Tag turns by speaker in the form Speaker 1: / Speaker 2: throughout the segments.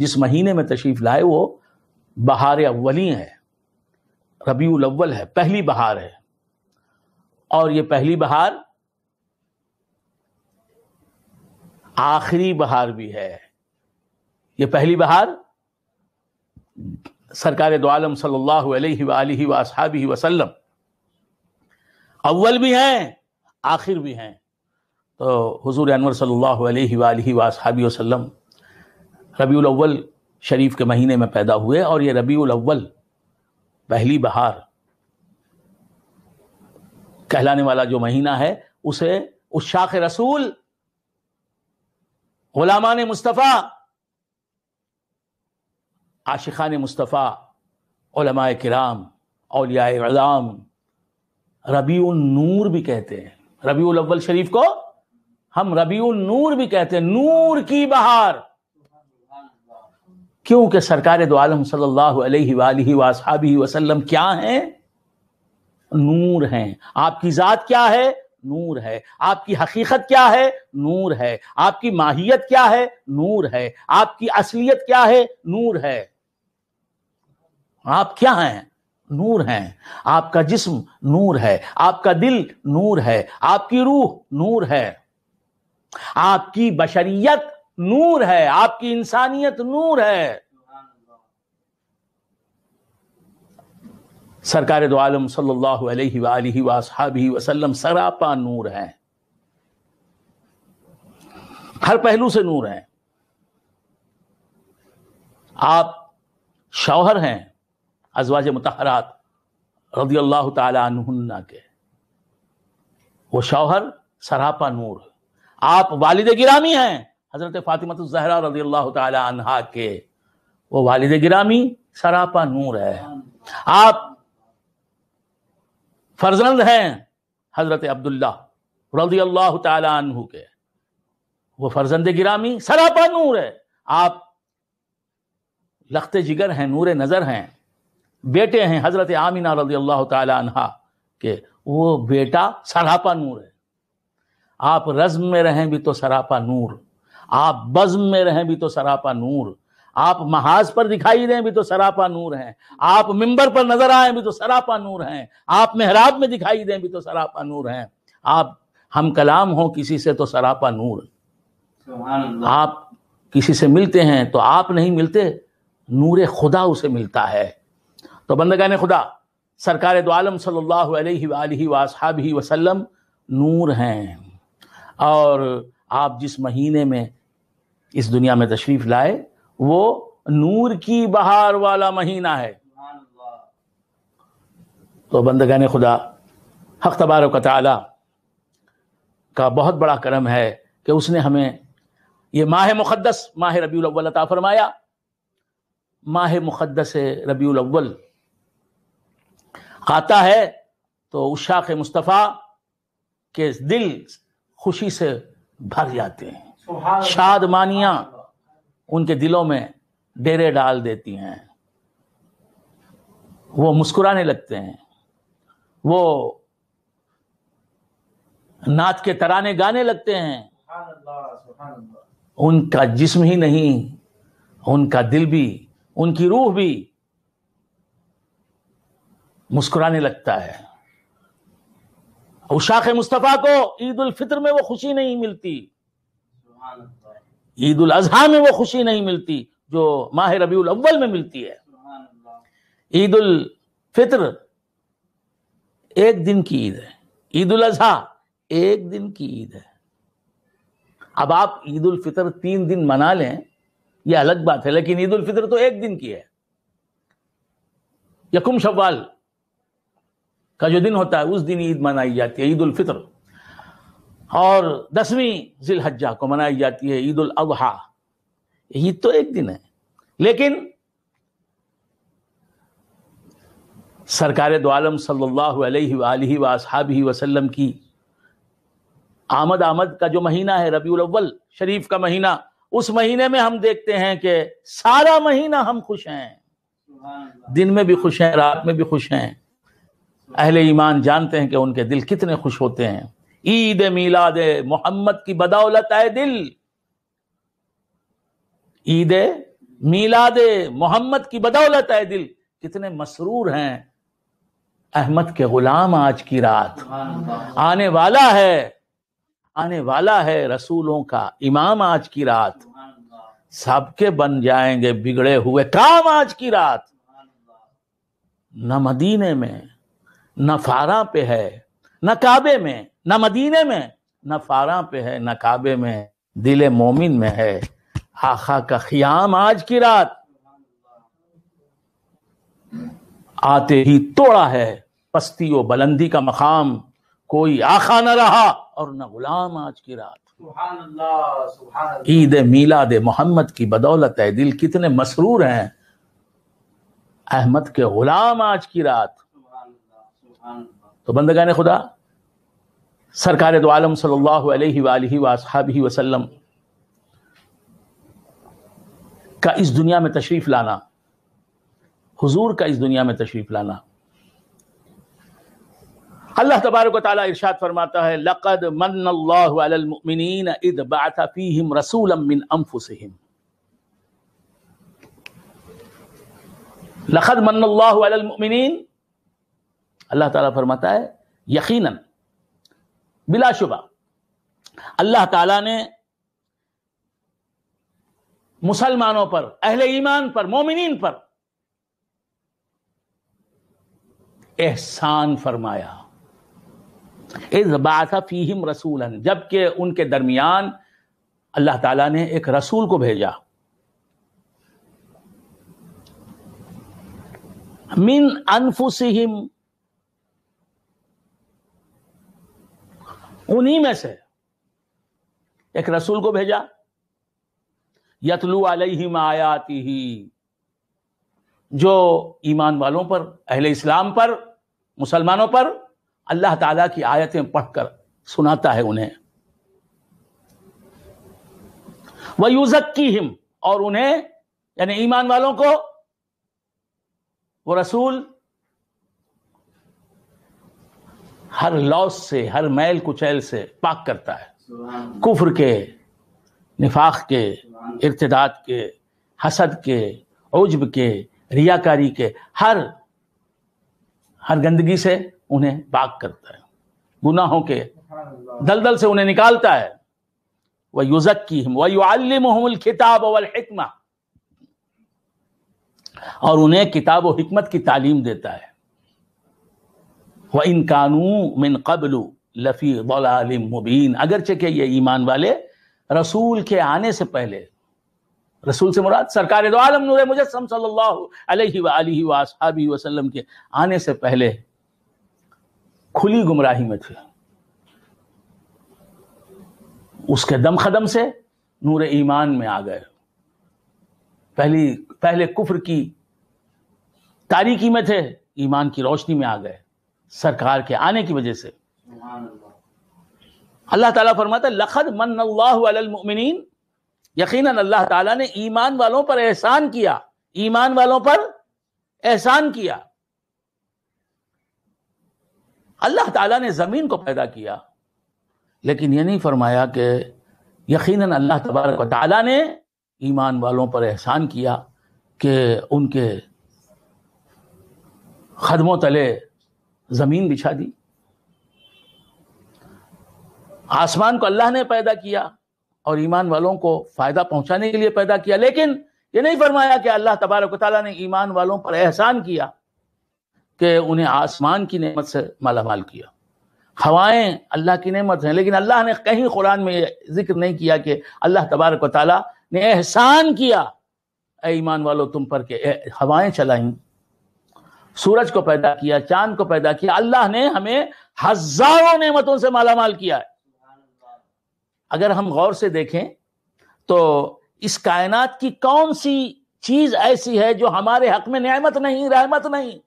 Speaker 1: जिस महीने में तशरीफ लाए वो बहार अव्वली है रबी अव्वल है पहली बहार है और ये पहली बहार आखिरी बहार भी है ये पहली बहार सरकार दो आलम सल्लल्लाहु अलैहि वसाबी वसल्लम अव्वल भी हैं आखिर भी हैं तो हुजूर अनवर सल्लल्लाहु अलैहि वसाबी वसल्लम रबी अव्वल शरीफ के महीने में पैदा हुए और ये रबी अव्वल पहली बहार कहलाने वाला जो महीना है उसे उस शाख रसूल गुलामा ने मुस्तफ़ा आशिका ने मुस्तफ़ा ओलमाए कराम अलाम रबी नूर भी कहते हैं रबी अव्वल शरीफ को हम रबी नूर भी कहते हैं नूर की बहार क्योंकि सरकार दो आलम सल्लाबी वसलम वसल्लम क्या हैं नूर हैं आपकी ज़ात क्या है नूर है आपकी हकीकत क्या है नूर है आपकी माहियत क्या है नूर है आपकी असलियत क्या है नूर है आप क्या हैं नूर हैं आपका जिस्म नूर है आपका दिल नूर है आपकी रूह नूर है आपकी बशरियत नूर है आपकी इंसानियत नूर है सरकार दो आलम सल्लल्लाहु सरापा नूर हैं हर पहलू से नूर हैं आप शौहर हैं अजवाज मतहरात रदी अल्लाह तन्ना के वो शौहर सरापा नूर आप वालिद गिरामी हैं हजरत फातिमत जहरा रजी अल्लाह तहा के वो वालिद गिरामी सरापा नूर है आप फर्जंद हैं हजरत अब्दुल्ला रजी अल्लाह तु के वो फर्जंद गिरामी सरापा नूर है आप लखते जिगर हैं नूर नज़र हैं बेटे हैं हजरत आमिना रजी अल्लाह तहा के वो बेटा सरापा नूर है आप रज्म में रहें भी तो सरापा नूर आप बज्म में रहें भी तो सरापा नूर आप महाज पर दिखाई दें भी तो सरापा नूर हैं आप मिंबर पर नजर आए भी तो सरापा नूर हैं आप मेहराब में दिखाई दें भी तो सरापा नूर हैं आप हम कलाम हो किसी से तो सरापा नूर आप किसी से मिलते हैं तो आप नहीं मिलते नूर खुदा उसे मिलता है तो बंदगान खुदा सरकार दो आलम सल्लल्लाहु अलैहि नूर हैं और आप जिस महीने में इस दुनिया में तशरीफ़ लाए वो नूर की बहार वाला महीना है तो बंदगान खुदा हक तबार का बहुत बड़ा करम है कि उसने हमें ये माह मुक़दस माह रबी अव्वल अता फरमाया माह मुक़दस रबी अव्वल आता है तो उशाक मुस्तफ़ा के दिल खुशी से भर जाते हैं शाद मानिया उनके दिलों में डेरे डाल देती हैं वो मुस्कुराने लगते हैं वो नाच के तराने गाने लगते हैं उनका जिस्म ही नहीं उनका दिल भी उनकी रूह भी मुस्कुराने लगता है उशाख मुस्तफ़ा को ईद उल फितर में वो खुशी नहीं मिलती ईद उल अजहा में वो खुशी नहीं मिलती जो माह रबी अव्वल में मिलती है ईद उल फित्र एक दिन की ईद है ईद उल अजहा एक दिन की ईद है अब आप ईद उल फितर तीन दिन मना लें ये अलग बात है लेकिन ईद उल फितर तो एक दिन की है यकुम शवाल का जो दिन होता है उस दिन ईद मनाई जाती है ईद उल फितर और दसवीं जिलहज्जा को मनाई जाती है ईद उल अजहा ईद तो एक दिन है लेकिन सरकार दुआलम सल्लल्लाहु अलैहि वसल्लम की आमद आमद का जो महीना है रबीउल अव्वल शरीफ का महीना उस महीने में हम देखते हैं कि सारा महीना हम खुश हैं दिन में भी खुश हैं रात में भी खुश हैं अहले ईमान जानते हैं कि उनके दिल कितने खुश होते हैं ईद मिलाद मोहम्मद की बदौलत है दिल ईद मिलाद मोहम्मद की बदौलत है दिल कितने मसरूर हैं अहमद के गुलाम आज की रात आने वाला है आने वाला है रसूलों का इमाम आज की रात सबके बन जाएंगे बिगड़े हुए काम आज की रात न मदीने में न फारा पे है न काबे में ना मदीने में न फारा पे है ना काबे में दिल मोमिन में है आखा का ख्याम आज की रात आते ही तोड़ा है पस्ती व बुलंदी का मकाम कोई आखा न रहा और न गुलाम आज की रात ईद मीलाद मोहम्मद की बदौलत है दिल कितने मसरूर हैं अहमद के गुलाम आज की रात तो बंदगा ने खुदा सरकार दो आलम सल्लल्लाहु वसल्लम का इस दुनिया में तशरीफ़ लाना हुजूर का इस दुनिया में तशरीफ़ लाना अल्लाह तबारक ताली इरशाद फरमाता है लक़द मन इद रसूल लखद मिन अल्लाह ताला फरमाता है यकीनन बिलाशुबा अल्लाह ताला ने मुसलमानों पर अहले ईमान पर मोमिनीन पर एहसान फरमाया बासा फीहिम रसूलन जबकि उनके दरमियान अल्लाह ताला ने एक रसूल को भेजा मिन अनफुसिहिम उन्हीं में से एक रसूल को भेजा यतलू अलही मायाती ही जो ईमान वालों पर अहले इस्लाम पर मुसलमानों पर अल्लाह ताला की आयतें पढ़कर सुनाता है उन्हें वह की हिम और उन्हें यानी ईमान वालों को वो रसूल हर लॉस से हर मैल कुचैल से पाक करता है कुफ्र के निफाक के इर्तदाद के हसद के उजब के रियाकारी के हर हर गंदगी से उन्हें पाक करता है गुनाहों के दलदल से उन्हें निकालता है वह युजक्की हम वयुआल खिताब हिकमा और उन्हें किताब व की तालीम देता है व इन कानू मिन कबलू लफ़ी वलालिम मुबीन अगरचे के ये ईमान वाले रसूल के आने से पहले रसूल से मुराद सरकार दो आलम नूर मुजस्म सल्लल्लाहु अलैहि के आने से पहले खुली गुमराही में थे उसके दम खदम से नूर ईमान में आ गए पहली पहले कुफर की तारीकी में थे ईमान की रोशनी में आ गए सरकार के आने की वजह से अल्लाह ताला फरमाता लखद मन अल्लाहमिन यकीन अल्लाह ताला ने ईमान वालों पर एहसान किया ईमान वालों पर एहसान किया अल्लाह ताला ने ज़मीन को पैदा किया लेकिन यह नहीं फरमाया कि यकीन अल्लाह तबारक ताला ने ईमान वालों पर एहसान किया कि उनके खदमों तले जमीन बिछा दी आसमान को अल्लाह ने पैदा किया और ईमान वालों को फायदा पहुंचाने के लिए पैदा किया लेकिन ये नहीं फरमाया कि अल्लाह तबारक ताली ने ईमान वालों पर एहसान किया कि उन्हें आसमान की नेमत से मालामाल किया हवाएं अल्लाह की नेमत हैं लेकिन अल्लाह ने कहीं कुरान में जिक्र नहीं किया कि अल्लाह तबारक ताली ने एहसान किया ए ईमान वालों तुम पर के हवाएं चलाईं सूरज को पैदा किया चांद को पैदा किया अल्लाह ने हमें हजारों नेमतों से मालामाल किया है अगर हम गौर से देखें तो इस कायनात की कौन सी चीज ऐसी है जो हमारे हक में न्यामत नहीं रहमत नहीं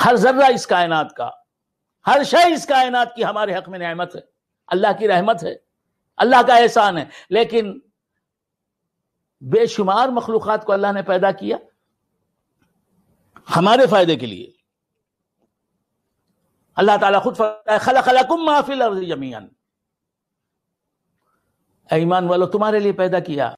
Speaker 1: हर जर्रा इस कायनात का हर शय इस कायनात की हमारे हक में न्यामत है अल्लाह की रहमत है अल्लाह का एहसान है लेकिन बेशुमार मखलूक को अल्लाह ने पैदा किया हमारे फायदे के लिए अल्लाह ताला खुद खलकुम माफिल जमीन ईमान वालों तुम्हारे लिए पैदा किया